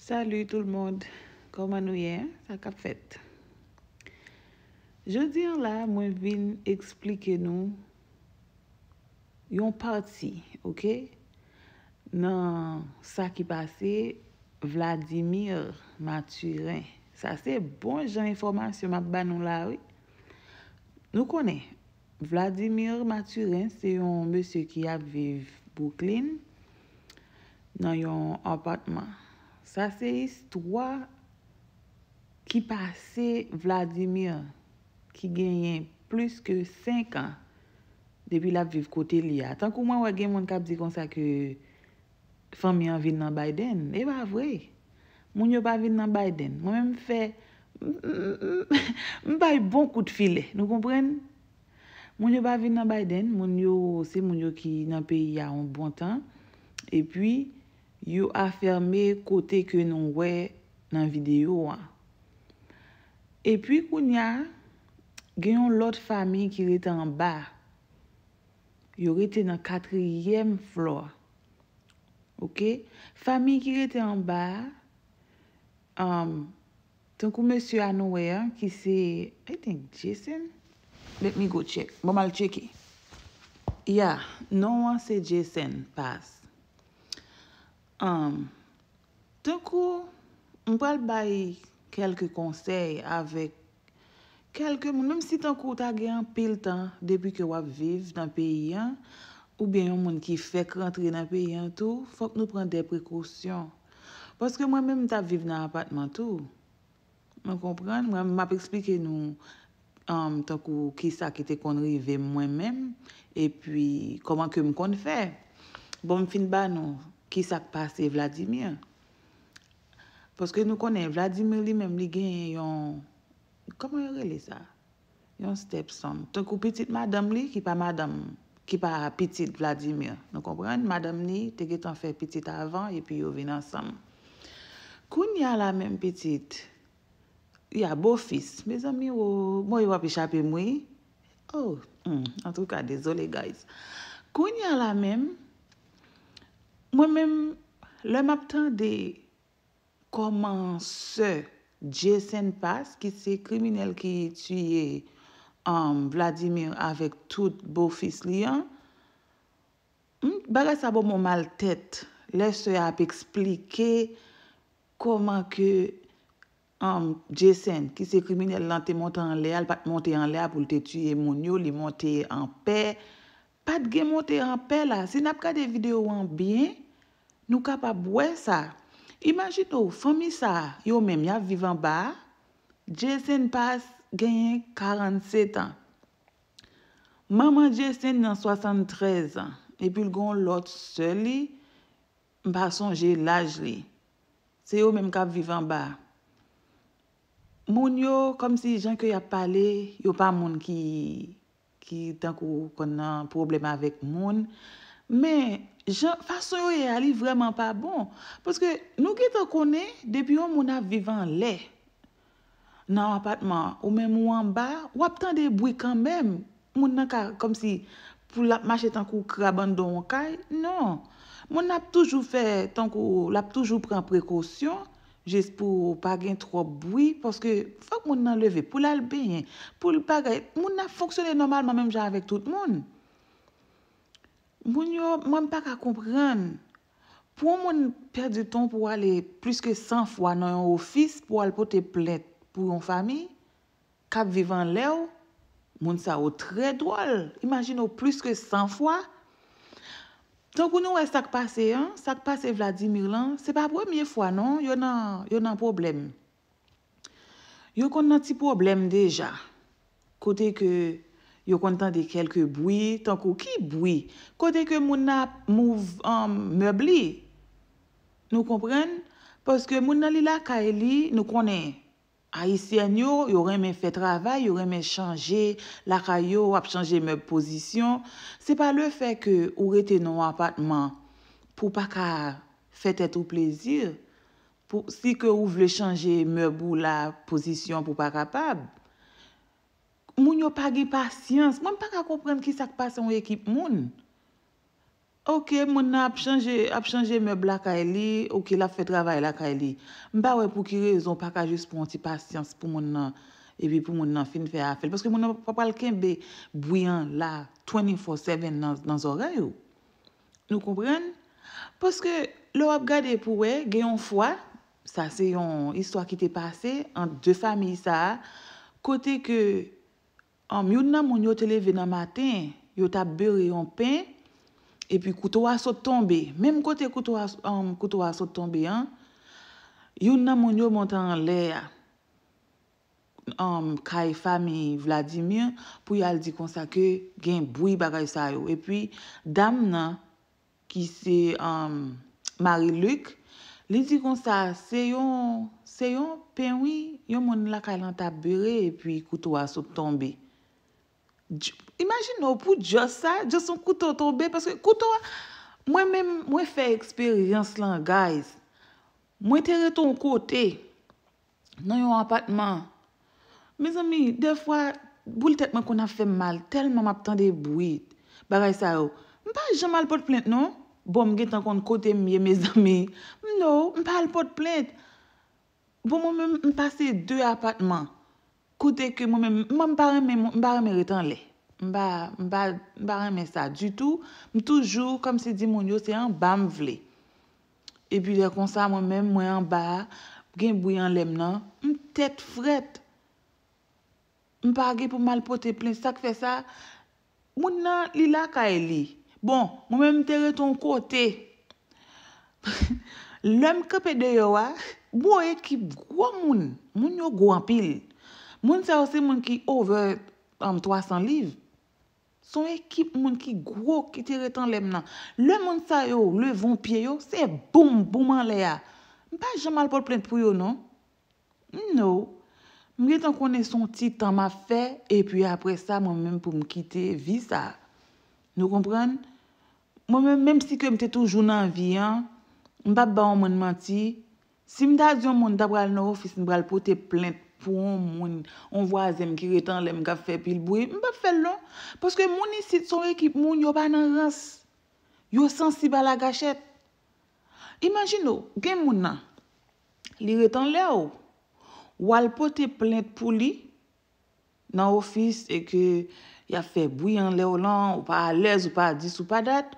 Salou tout l mod, koma nou yen, sa kap fet. Je dir la, mwen vin eksplike nou yon pati, ok? Nan sa ki pase, Vladimir Maturin. Sa se bon jan informasyon mat ban nou la, oui. Nou konen, Vladimir Maturin se yon mese ki ap viv Bouklin nan yon apartman. Sa se istwa ki pase Vladimir ki genyen plus ke 5 an depi la viv kote li ya. Tan kou mwen wagen moun kap di kon sa ke fami an vide nan Biden, e ba vwe. Moun yo pa vide nan Biden, mwen mèm fè, mwen bay bon kout filè, nou kompren? Moun yo pa vide nan Biden, moun yo se moun yo ki nan peyi ya an bon tan, e pwi... Yo a ferme kote ke nou we nan video wan. E pi kou nya, genyon lot fami ki rete an ba. Yo rete nan katriyem floor. Ok? Fami ki rete an ba, um, tan kou monsi an nou we an, ki se, I think Jason? Let me go check. Bon mal checki. Ya, nou an se Jason pas. An, um, tan kou, m pou al bayi kelke konsey avèk kelke moun. Mèm si tan kou ta gen pil tan, depi ke wap viv nan peyi an, ou ben yon moun ki fèk rentre nan peyi an tou, fòk nou pren de prekousyon. Pòske mwen mèm ta viv nan apatman tou. Mèm kompren, mèm ap eksplike nou, an, um, tan kou, ki sa ki te konrive mwen mèm, e pi, koman ke m kon fè? Bon, fin ban nou, Ki sak pase Vladimir. Poske nou konen Vladimir li menm li gen yon... Koman yon rele sa? Yon step son. Ton kou petit madam li, ki pa madam... Ki pa petit Vladimir. Nou konpren, madam li, teke ton fe petit avan, e pi yon ven ansam. Koun ya la menm petit. Ya bo fis. Me zan mi yon... Mwen yon api chapi mwen. Oh, hmm. en tout ka, dezole guys. Koun ya la menm, Mwen men, lè m ap tan de koman se Jason Paz, ki se kriminel ki yi tuye um, Vladimir avèk tout bo fis li an, baga sa bo moun mal tèt, lè se ap eksplike koman ke um, Jason ki se kriminel lan te monte an le al, Pat genmote anpe la, si nap ka de video an bin, nou ka pa bwe sa. Imagin nou, fomi sa, yo menm ya vivan ba, Jason pas genyen 47 an. Maman Jason nan 73 an, epil gon lot se li, mba sonje laj li. Se yo menm ka vivan ba. Moun yo, kom si jan ke yap pale, yo pa moun ki... Ki tankou kon nan problem avèk moun. Men, fasyo yo yè e alè vreman pa bon. Pwoske nou ki te konè, depi yo moun ap vivan lè. Nan apatman, ou men mou an ba, wap tan de bwi kanmèm. Moun nan ka kom si pou lap mache tankou kraban don wakay. Non, moun ap toujou pren prekosyon. jes pou pa gen trop boui, paske fok moun nan leve pou lal benyen, pou l pa gen, moun nan foksyone normalman mèm jan avèk tout moun. Moun yo, mwen pa ka kompran, pou moun perdi ton pou ale plus ke san fwa nan yon ofis, pou al potè plèd pou yon fami, kap vivan le ou, moun sa ou trè dròl, imagine ou plus ke san fwa, Tonkou nou wè stak pase yon, stak pase Vladimir lan, se pa premyè fwa non, yon nan problem. Yon kon nan ti problem deja, kote ke yon kon tan de kelke boui, tonkou ki boui, kote ke moun nan mouv an um, mebli, nou kompren, poske moun nan li la kae li nou konen. A isen yo, yo reme fè travay, yo reme chanje lakay yo ap chanje mèb posisyon. Se pa le fè ke ou rete nou apatman pou pa ka fète ou plezir, si ke ou vle chanje mèb ou la posisyon pou pa kapab, moun yo pa ge pasyans, moun pa ka komprende ki sak pa son ekip moun. Ok, moun nan ap chanje meble la ka e li, ou ki la fè travay la ka e li. Mba wè pou ki rezon, pa ka jous pou moun ti pasyans pou moun nan, e pi pou moun nan fin fè a fèl. Pou moun nan pa pral ken be bouyan la 24-7 nan zora yo. Nou koubren? Pou skè, lò ap gade pou wè, gen yon fwa, sa se yon histwa ki te pase, an de fami sa, kote ke, an mioun nan moun yo te leve nan matin, yo ta be reyon pen, Epi koutouwa sot tombe, mem kote koutouwa euh, sot tombe an, yon nan moun yon montan lè um, kwa e fami Vladimir pou yal di konsa ke gen bwi bagay sa yo. Epi dam nan ki se um, Marie-Luc, li di konsa se yon penwi yon moun lakay lan tabere epi koutouwa sot tombe. Imagin nou pou josa, josa m koutou tobe Mwen fè eksperyans lan guys Mwen tere ton kote Nan yon apatman Me zami, defwa, boul tetman kon a fè mal Telman m ap tande bwit Baray sa ou, m pa jama l pot plent non Bon m get an kon kote m ye me zami Non, m pa l pot plent Bon m m passey 2 apatman Kote ke mwem, mwa mba reme, mba reme retenle. Mba, mba, mba reme sa. Du tou, mtoujou, kom se di moun yo, se an bam vle. E pi de kon sa mwem, mwen an ba, gen bouyan lem nan, mtet fret. Mpa ge pou mal pote plen, sak fe sa, moun nan li la ka e li. Bon, mwem mte reten kote. Lem kepe de yo wa, mwoye ki gwam moun, moun yo gwampil. Moun sa yo se moun ki over 300 um, liv. Son ekip moun ki gro ki te retan lem nan. Le moun sa yo, le vonpye yo, se bom, boman le ya. Mpa jamal pou plent pou yo, non? No. Mwen gen tan konen son titan ma fe, e pi apre sa moun men pou mkite vi sa. Nou kompran? Mwen men, menm si ke mte toujoun nan vi, an, mba baon mwen manti, si mda zyon moun dabral nou, fis mbral pou te plent, pou on moun, on vwa zem ki reten lem ga fe pil bouye, mba fe lon paske mouni sit son ekip moun yo pa nan rans, yo sensi ba la gachet imagine ou, gen moun nan li reten le ou wal pote plente pou li nan ofis e ke ya fe bouye an le ou lan ou pa alez, ou pa adis, ou pa dat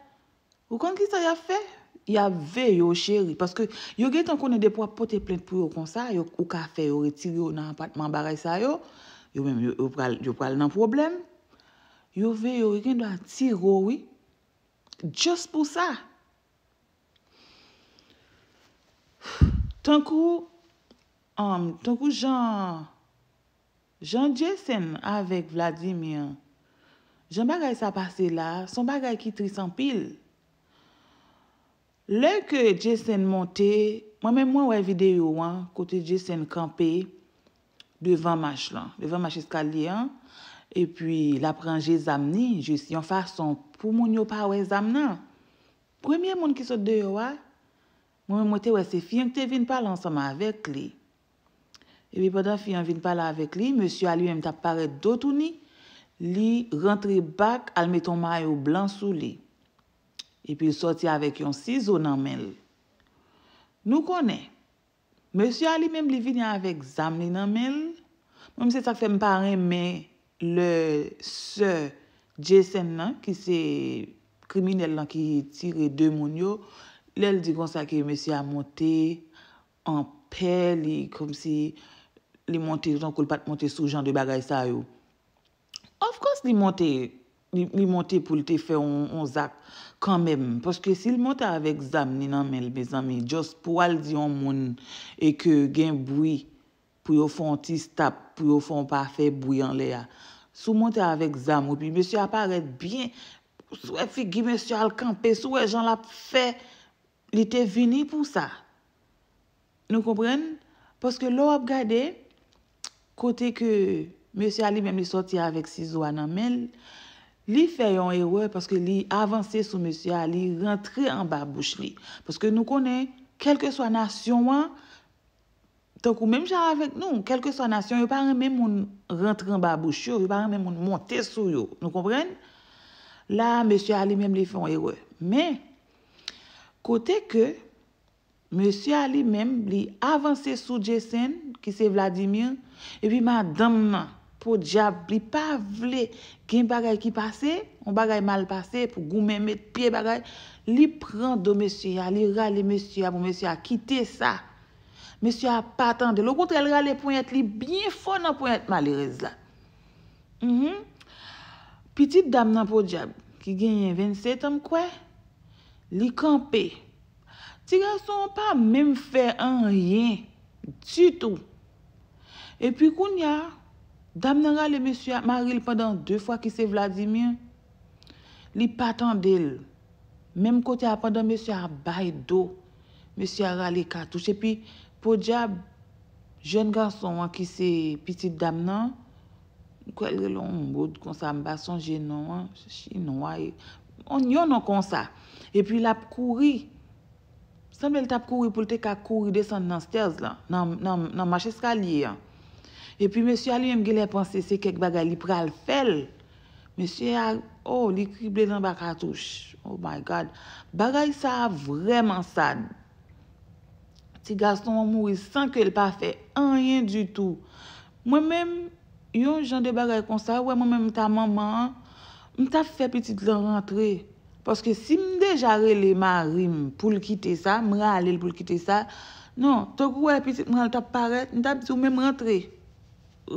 ou kon ki sa ya fe? Ya ve yo cheri. Paske yo gen tanko ne depwa pote plente pou yo kon sa. Yo kou kafe, yo re tir yo nan empatman baray sa yo. Yo men yo pral nan problem. Yo ve yo gen do a tir yo we. Just pou sa. Tanko, um, tanko jan, jan Jason avèk Vladimir, jan bagay sa pase la, son bagay ki 300 pil. Lè ke dje sèn monte, mwen mwen wè videyo wè, kote dje sèn kampe devan mach lan, devan mach eskal li an, epi la pranje zam ni, jes yon farson pou moun yo pa wè zam nan. Premye moun ki sot deyo wè, mwen mwen mote wè se fiyan te vin pal ansama avèk li. Epi podan fiyan vin pal avèk li, mwesyo a li mta paret dotouni, li rentre bak al meton mayo blan sou li. epi soti avèk yon sizo nan menl. Nou konè, mèsy a li mèm li vin yon avèk zam li nan menl, mèm se tak fèm parèm, mèm le sè Jason nan, ki se kriminel lan ki tire de moun yo, lèl di kon sa ki mèsy a montè an pè li kom si li montè, ton kol pat montè sou jan de bagay sa yo. Of course li montè, li montè pou li te fè on zak, Kan mèm, poske si l motè avèk zam ni nan mèl, bezan mè, jos pou al diyon moun, e ke gen broui pou yo fon ti stap, pou yo fon pa fè broui an lè ya. Sou motè avèk zam ou pi, mèsy aparet bie, sou e fè gi mèsy al kanpe, sou e jan la fè, li te vini pou sa. Nou kompren? Poske lò ap gade, kote ke mèsy ali mèm li soti avèk si zo an nan mèl, li fè yon erwe, paske li avanse sou Monsi Ali, rentre an babouche li. Paske nou konen, kelke swa nasyon an, tan kou menm chan avèk nou, kelke swa nasyon, yon parè menm moun rentre an babouche yo, yon parè menm moun monte sou yo. Nou kompren? La, Monsi Ali menm li fè yon erwe. Men, kote ke, Monsi Ali menm li avanse sou Djesen, ki se Vladimir, e pi ma damman, Po diab li pa vle gen bagay ki pase, ou bagay mal pase pou goumen met piye bagay, li pren do mèsy ya, li rale mèsy ya pou mèsy ya kite sa. Mèsy ya patande, lo kontre li rale pou yate li biye fò nan pou yate malirez la. Mhm. Petite dam nan po diab ki gen yon 27 am kwe, li kampe. Ti gase an pa mèm fè an yon, tutou. E pi koun yon, Dam nan rale mensyo a Maril pandan deou fwa ki se Vladimir, li patan del, menm kote a pandan mensyo non, a Baye Do, mensyo a rale katouche, epi pou diya jen ganson ki se pitit dam nan, kwe lè lon moud kon sa mba son jenon, chinoa, onyon non kon sa. Epi lap kouri, san bel tap kouri pou lte ka kouri desen nan stèz nan mache skalye yon, E pi mè sy a li mge le panse se kek bagay li pral fel. Mè sy a, oh, li krible nan baka touche. Oh my God. Bagay sa vreman san. Ti gaston moui san ke l pa fe. Anyen du tou. Mwen mèm, yon jan de bagay kon sa, wè mwen mèm ta maman, mwen ta fe petite zan rentre. Paske si m deja rele ma rim pou l kite sa, m ra ale l pou l kite sa, non, to kou wè petite mran l tap paret, m ta petite ou mèm rentre.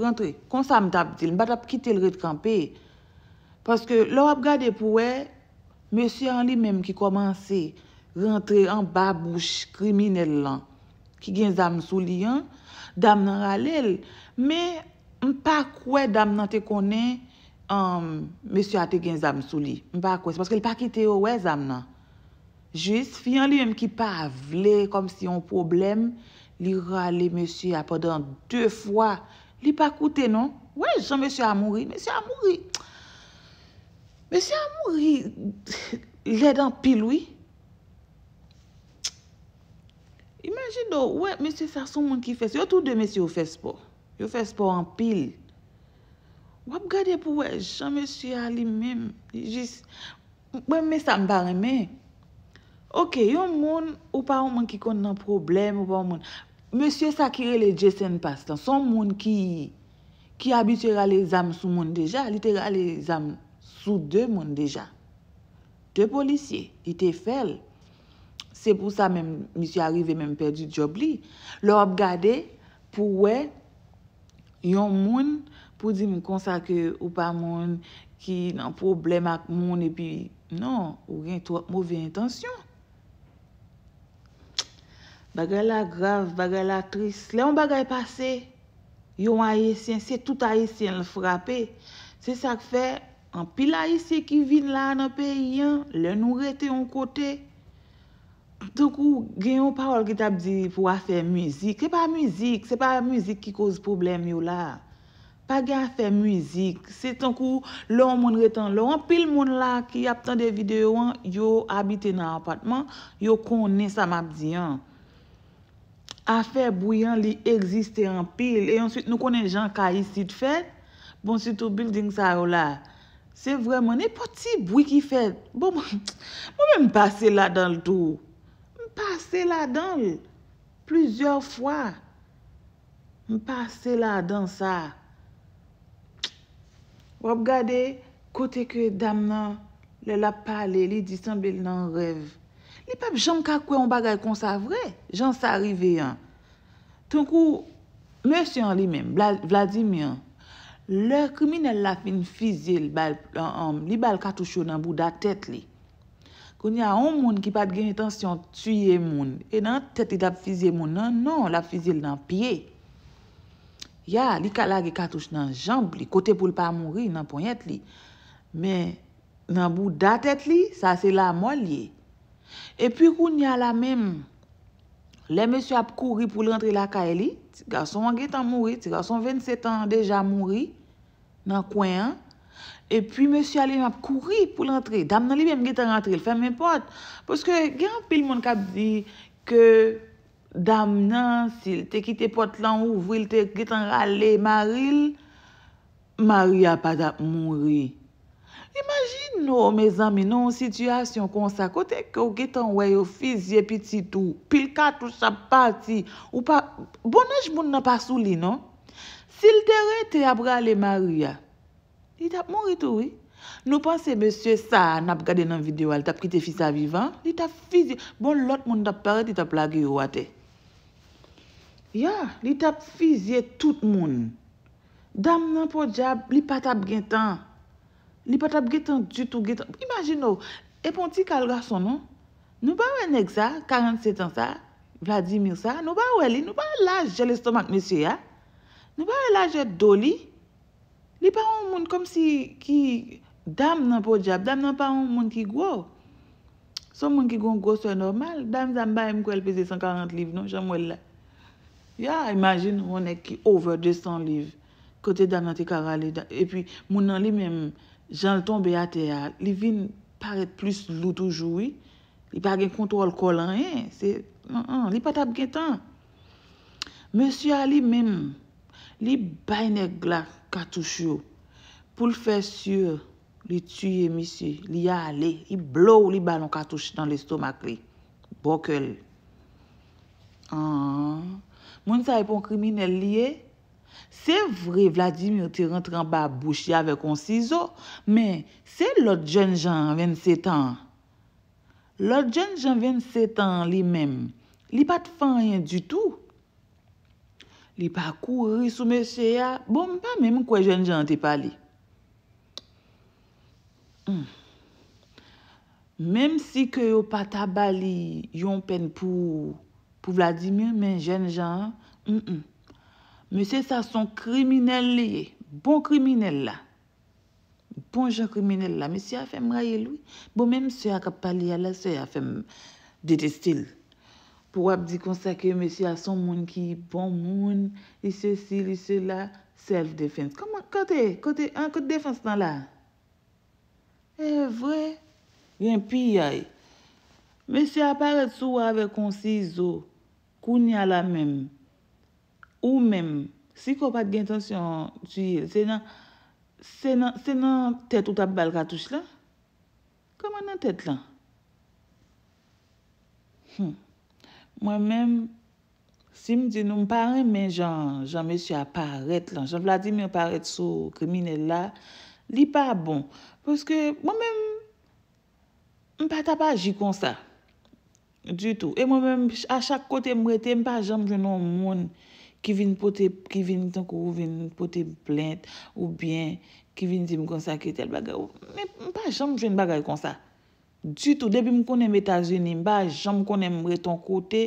rentre, konsa m dabdil, m bad ap kite l red kampe, paske lor ap gade pou we, mesye an li menm ki komanse rentre an babouche kriminell lan, ki gen zam sou li an, dam nan ralel, me m pa kwe dam nan te konen, um, an mesye ate gen zam sou li, m pa kwe, se paske l pa kite ou we zam nan, jist, fi an li menm ki pa avle, kom si yon problem, li ralel mesye apodan de fwa, Li pa koute, non? Wèj, chan mèsy a mouri. Mèsy a mouri. Mèsy a mouri. Lè dan pil, wèj. Imagin do, wè, mèsy sa son mwen ki fè se. Yo tout de mèsy yo fè se po. Yo fè se po an pil. Wèp gade pou wèj, chan mèsy a li mèm. Li jis. Wè, mè sa mba remè. Ok, yo moun, ou pa ou mwen ki kon nan problem, ou pa ou moun... Monsye sakire le Jason Pastan, son moun ki abitera le zam sou moun deja, litera le zam sou de moun deja. De polisye, ite fel. Se pou sa mèm misye arrive mèm perdi di obli. Le ob gade pou wè yon moun pou di m konsake ou pa moun ki nan problem ak moun epi nan ou gen mouve intansyon. Bagay la grav, bagay la tris. Le yon bagay pase, yon ayisyen, se tout ayisyen l frape. Se sak fe, an pil ayisyen ki vin la nan pe yon, le nou rete yon kote. Ton kou, gen yon parol ki tap di pou a fe mouzik. E pa mouzik, se pa mouzik ki koz poublem yon la. Pa gen a fe mouzik, se ton kou, lon moun reten lon. An pil moun la ki ap tan de videyon, yo abite nan apatman, yo konen sa map diyon. Afè bouyan li egziste an pil, e answit nou konen jan ka isi di fen, bon sitou building sa oh bon, ou la. Se vremen e poti bouy ki fen, bon mwen m'pase la dan l tou. M'pase la dan l, plizor fwa. M'pase la dan sa. Wabgade, kote kwe dam nan, le la pale li disan bel nan rev. Li pep jom kakwe an bagay konsavre, jan sa rive yan. Tonkou, mèsyan li mèm, Vladimir, lèr kriminelle la fin fizil, li bal katouche nan bou da tèt li. Kon ya on moun ki pat geni tansyon tuye moun, e nan tèt li dap fizil moun nan non, la fizil nan piye. Ya, li kalage katouche nan jamb li, kote pou l pa moun ri nan ponyèt li. Men, nan bou da tèt li, sa se la molye. E pi roun ya la menm, le mèsy ap kouri pou l rentri la ka e li, ti gason an getan mouri, ti gason 27 an deja mouri nan kwen an. E pi mèsy alen ap kouri pou l rentri, dam nan li menm getan rentri, l fèm men pot. Poske gen pil moun kap di ke dam nan si te kite pot lan ouvri, te getan rale maril, maril ap ap mouri. Imagin nou, me zami, nou yon situasyon kon sa kote, kou getan wey yon fizye piti tou, pil katou sa pati, ou pa, bonaj moun nan pa sou li, non? Sil dere te abra le maria, li tap moun ritou, oui? Nou panse, besye sa, nap gade nan video, li tap kite fisa vivan, li tap fizye, bon lot moun tap pare, li tap lage yon wate. Ya, li tap fizye tout moun. Dam nan po dja, li pata bwen tan. Ni patap getan, joutou getan. Imajino, epon ti kal gason, non? Nou ba we nek sa, 47 ansa, Vladimir sa, nou ba we li, nou ba laj jel estomak, monsi ya. Nou ba we laj jel do li. Li pa ou moun kom si ki dam nan po djab, dam nan pa ou moun ki gwo. Son moun ki gwo gwo se normal, dam zan ba em kou el pese 140 liv, non? Jam we la. Ya, imajin, moun ek ki over 200 liv, kote dam nan te karali. E pi, moun nan li mèm, Jan ton be ate ya, li vin paret plus loutoujoui, li bagen kontrol kolan ye, non, non, li patap gen tan. Monsi a li menm, li bayne glak katouchou, pou l fesye, li tuyye monsi, li ale, li blow li balon katouchou dan le stomak li, bok el. An, ah. moun sa epon krimine li ye. Se vre Vladimir te rentran ba bouchi ave kon cizo, men se lot jen jan 27 an, lot jen jan 27 an li men, li pat fanyen du tou. Li pa kouri sou meshe ya, bon mi pa men mwen kwen jen jan te pali. Hmm. Mem si ke yo pat abali yon pen pou Vladimir men jen jan, m m m, Monsye bon bon bon, sa son kriminel liye, bon kriminel la. Bon jan kriminel la, monsye a fem raye lwi. Bo men monsye a kap pali ala se a fem detestil. Po wap di konsta ke monsye a son moun ki bon moun, isye sil, isye la, self-defense. Kote, kote, an kote defans nan la. E vwe, gen pi yay. Monsye a paret sou ave konsizo, kouni ala menm. Ou men, si ko pat gen tansyon diye, se nan se nan tet ou tap bal katouche la, koman nan tet lan? Hmm. Mwen men, si m di nou m parem, men jan, jan me sya paret lan. Jan vla di m paret sou krimine la, li pa bon. Poske, mwen men, m pata pa aji kon sa. Du tou. E mwen men, a chak kote m wete, m pa jan m veno m moun ki vin pote, ki vin tankou, vin pote plente, ou bien, ki vin di mwen konsa ki tel bagay. Mwen pa jan mwen jen bagay konsa. Dutou, debi mwen konen mwen tazweni mba, jan mwen konen mwen re ton kote,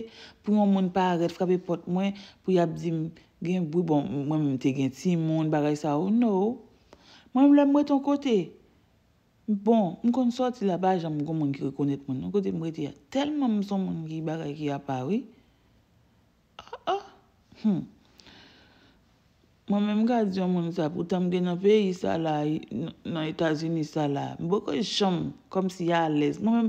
pou mwen mwen pa aret frape pot mwen, pou yap di bon, mwen gen, mwen mwen te gen timon, bagay sa ou nou. Mwen mwen mwen mwen ton kote. Bon, mwen konen soti la ba, jan mwen konen mwen ki rekonet mwen. Mwen konen mwen retya, telman mwen son mwen ki bagay ki a pari, Hmm. Mwen men mwen gwa diyon mwen sa, pou tam dena vey sa la, nan Etasunis sa la, mwen boko yon chom, kom si ya ales. Mwen men,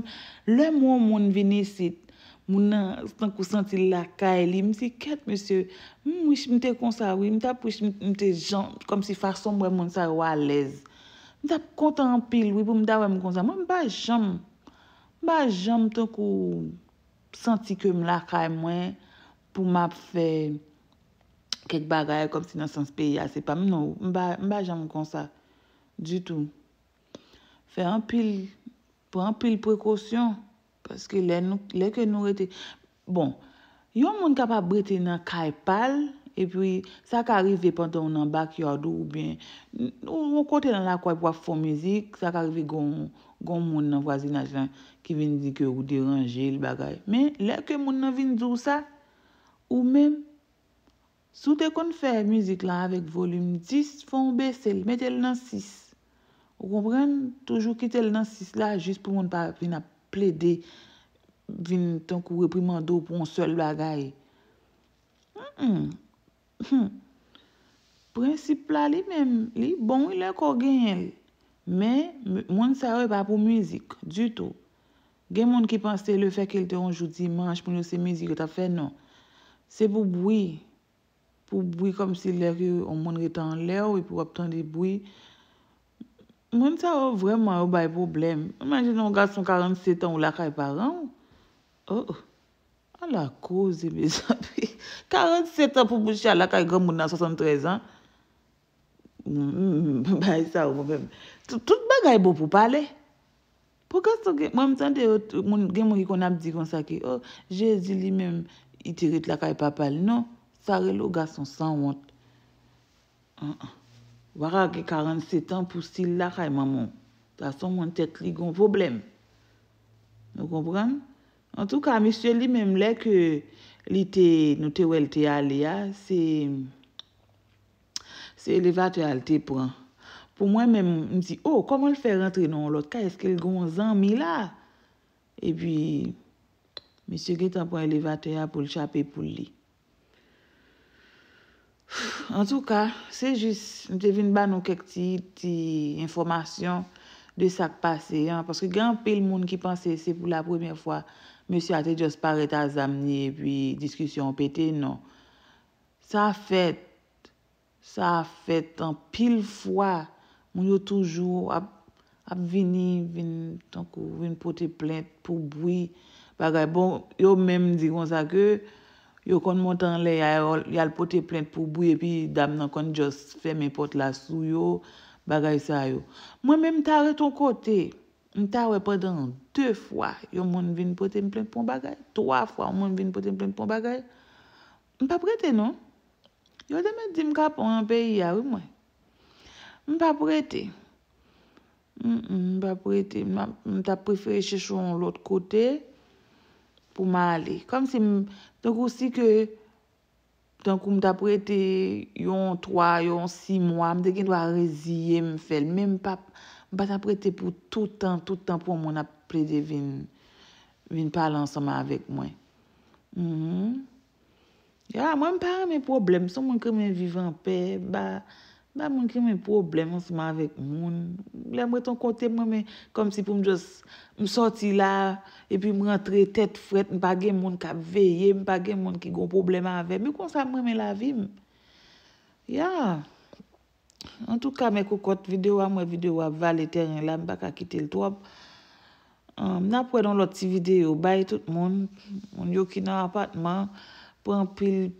lè mwen mwen veni sit, mwen nan, tan ku santi lakay li, mwen si ket mwen se, mwen mwen mwen mwen mwen mwen mwen mwen mwen, kom si fason mwen mwen sa yo ales. Mwen tap kontan anpil, wipou mwen da wè mwen kon sa, mwen mwen ba chom, ba chom, tan ku, santi ke mwen lakay mwen, pou map fe, mwen, Kèk bagayè kom si nan sanspe ya, se pa mnou. Mba janm kon sa. Du tou. Fè anpil, pranpil prekosyon. Paske lèkè nou rete. Bon, yon moun kapabrete nan kaypal. E pwi, sa ka arrive pantan ou nan bakyado ou bin. Ou kote nan lakwa pou wafo mizik. Sa ka arrive goun moun nan wazina jen ki vin dikè ou diranje l bagay. Men, lèkè moun nan vin djou sa. Ou menm. Sou te kon fè mouzik la avèk volume 10, fon bè sel, mè tel nan 6. Ou kon pren toujou ki tel nan 6 la, jist pou moun pa vin a ple de, vin ton kou reprimando pou moun sol bagay. Hmm. Principe la li mèm, li bon ilè ko gen el, mè moun sa wè pa pou mouzik, du tout. Gen moun ki panse le fèk el te anjou di manj pou nou se mouzik e ta fè nan. Se pou boui. pou bouy kom si lèry ou moun re tan lèw, ou e pou wap tan de bouy, moun sa ou vreman ou bay problem. Imagin nou gase son 47 an ou lakay paran, oh, ala kouz e bezan pi, 47 an pou boucha lakay grem moun nan 73 an, moun, mm, moun, mm, moun, bay sa ou vreman. Tout bagay bo pou pale, pou gase son gen, moun mwen tante, moun gen moun ki kon ap di kon sa ki, oh, je zili men, iti ret lakay papal nou, Sa re lo ga son san wot. Wara ge 47 an pou sil la kha e maman. Ta son wot tek li gon voblèm. Nou kompran? En tout ka, misye li mèm lè ke li te nou te wèl te alè ya, se elevatè al te pran. Pou mwen mèm, msi, o, oh, koman l fè rentre nan lòt? Kwa eske l gon zan mi la? E pi, misye getan pou elevatè ya pou l chapè pou lè. En tou ka, se jis, mte vin ban nou kek ti, ti informasyon de sak pase. Paske gen an pil moun ki panse se pou la premye fwa, monsi ate jos pare ta zamne, pi diskusyon pete, non. Sa fet, sa fet an pil fwa, moun yo toujou ap vini, vini pou te plente, pou bwi. Bagay bon, yo menm di kon sa ke... Yo kon montan le yal pote plente pou bouye pi dam nan kon jos fè mè pote la sou yo bagay sa yo. Mwen mè mta re ton kote, mta re padan te fwa yon moun vin pote mplem pou bagay. Troa fwa yon moun vin pote mplem pou bagay. Mpa prete non? Yo demè di mka pou an peyi ya wè mwen. Mpa prete. Mpa prete. Mta preferè chè chou an lot kote. pou ma ale. Kom se m... Tonk ou si ke... Tonk ou m ta prete yon 3, yon 6 mwa, m de gen do a reziye m fel. Men m pa... M pa ta prete pou tout an, tout an, pou m an apre de vin... Vin pal ansoma avek mwen. M. Mm-hmm. Ya, m pa an mè problem. Son m an ke m vivan pe. Ba... Mwen ki mwen probleman seman vek mwen. Mwen mwen ton kote mwen mwen kom si pou mwen just mwen soti la. E pi mwen rentre tet fret. Mwen pa gen mwen ka veye. Mwen pa gen mwen ki gon probleman vek. Mwen konsan mwen mwen la vi mwen. Ya. En tout ka mwen koukot videwa. Mwen videwa va le teryen la. Mwen baka kite l toap. Mwen apwè don loti videyo. Bay tout mwen. Mwen yo ki nan apatman. Pren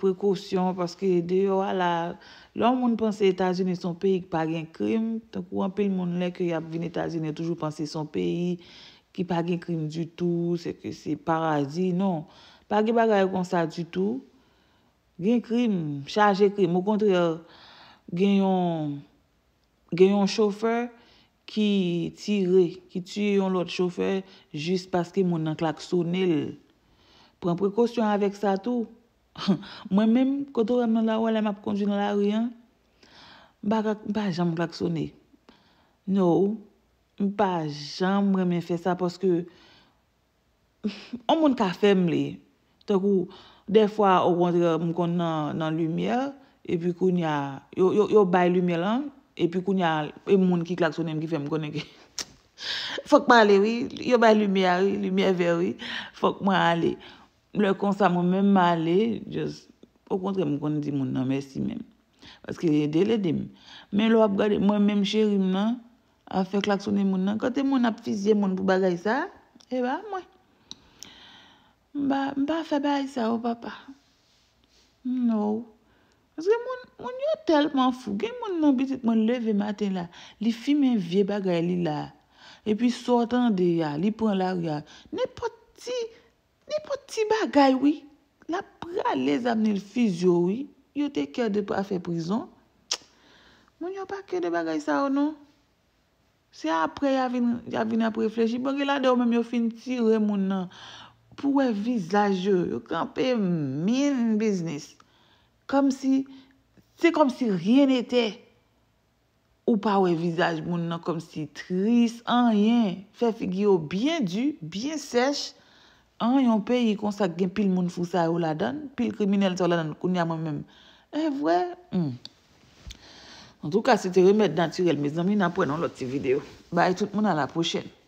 prekosyon, paske deyo, wala, lò moun pense Etazenè son peyi ki pa gen krim, tan kou an peyi moun lè ki ap vin Etazenè toujou pense son peyi ki pa gen krim du tout, seke se paradis, non, pa ge bagay kon sa du tout, gen krim, chaje krim, mou kontre, gen yon, gen yon chofer ki tire, ki tire yon lot chofer, jist paske moun an klaksonel. Pren prekosyon avèk sa tou, Mwen men, koto remen la wale map konjou nan la riyan, mpa jam mwen klaksoni. Nou, mpa jam mwen remen fe sa, poske, an moun ka fem li. Te kou, defwa ou wantre mwen kon nan lumiye, epi koun ya, yo bay lumiye lan, epi koun ya, epi moun ki klaksonen ki fem konen ki, fok mwen ale, yo bay lumiye, lumiye veri, fok mwen ale. Le konsa mwen men male, just, pou kontre mwen konen di moun nan, mersi men, paske yede le dem. Men lwa ap gade, mwen men mwen cheri mwen, a fe klaksoni moun nan, kante moun ap fizye moun pou bagay sa, e ba mwen, mba, mba fe bagay sa ou papa. Nou, paske moun, moun yon telman foug, gen moun nan bitit moun leve maten la, li fi men vie bagay li la, e pi sortan de ya, li pon la ria, ne poti, nepot, Ni poti bagay wi, la pre a lez amne l fiz yo wi, yo te kèdè pa a fè prizon. Moun yo pa kèdè bagay sa ou nou? Se apre ya vina preflèchi, bon gen la de ou mèm yo fin tirè moun nan. Pou wè vizaj yo, yo kèmpe min biznis. Kèmpe si, se kèmpe si ryen etè. Ou pa wè vizaj moun nan, kèmpe si tris, an ryen, fè figyo bien du, bien sèch. An yon pe yi konsak gen pil moun fousa ou la dan, pil kriminel to lan an koun ya moun menm. E vwe? An hmm. tou ka se te remèd naturel, mèz nan mi nan pwen an lot ti video. Baye tout moun an la pochèn.